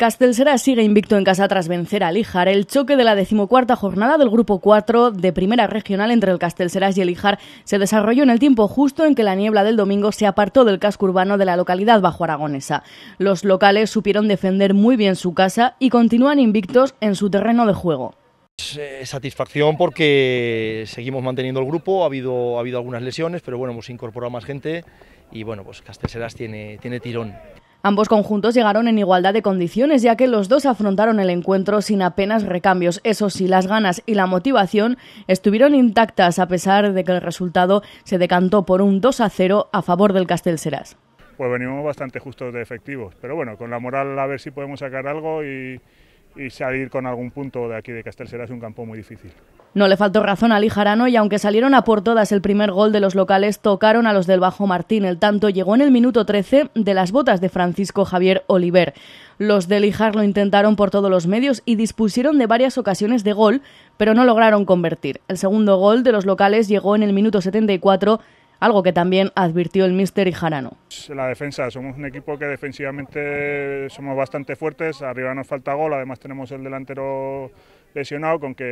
Castelseras sigue invicto en casa tras vencer a Lijar. El choque de la decimocuarta jornada del Grupo 4 de Primera Regional entre el Castelseras y el se desarrolló en el tiempo justo en que la niebla del domingo se apartó del casco urbano de la localidad bajo aragonesa. Los locales supieron defender muy bien su casa y continúan invictos en su terreno de juego. Eh, satisfacción porque seguimos manteniendo el grupo, ha habido, ha habido algunas lesiones, pero bueno, hemos incorporado más gente y bueno, pues Castelseras tiene, tiene tirón. Ambos conjuntos llegaron en igualdad de condiciones, ya que los dos afrontaron el encuentro sin apenas recambios. Eso sí, las ganas y la motivación estuvieron intactas, a pesar de que el resultado se decantó por un 2 a 0 a favor del Castelseras. Pues venimos bastante justos de efectivos, pero bueno, con la moral a ver si podemos sacar algo y, y salir con algún punto de aquí de Castel es un campo muy difícil. No le faltó razón a Lijarano y aunque salieron a por todas el primer gol de los locales, tocaron a los del Bajo Martín. El tanto llegó en el minuto 13 de las botas de Francisco Javier Oliver. Los de Lijar lo intentaron por todos los medios y dispusieron de varias ocasiones de gol, pero no lograron convertir. El segundo gol de los locales llegó en el minuto 74 algo que también advirtió el míster Ijarano. La defensa, somos un equipo que defensivamente somos bastante fuertes, arriba nos falta gol, además tenemos el delantero lesionado, con que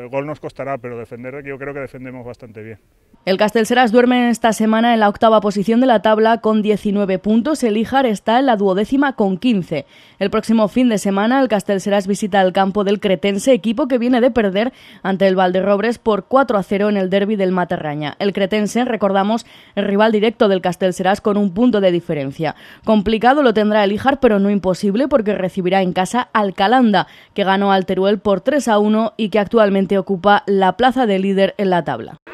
el eh, gol nos costará, pero defender yo creo que defendemos bastante bien. El Castelseras duerme esta semana en la octava posición de la tabla con 19 puntos. El Ijar está en la duodécima con 15. El próximo fin de semana el Castelseras visita el campo del Cretense, equipo que viene de perder ante el Valderrobres por 4 a 0 en el derby del Materraña. El Cretense, recordamos, el rival directo del Castelseras... con un punto de diferencia. Complicado lo tendrá el Ijar, pero no imposible porque recibirá en casa al Calanda, que ganó al Teruel por 3 a 1 y que actualmente ocupa la plaza de líder en la tabla.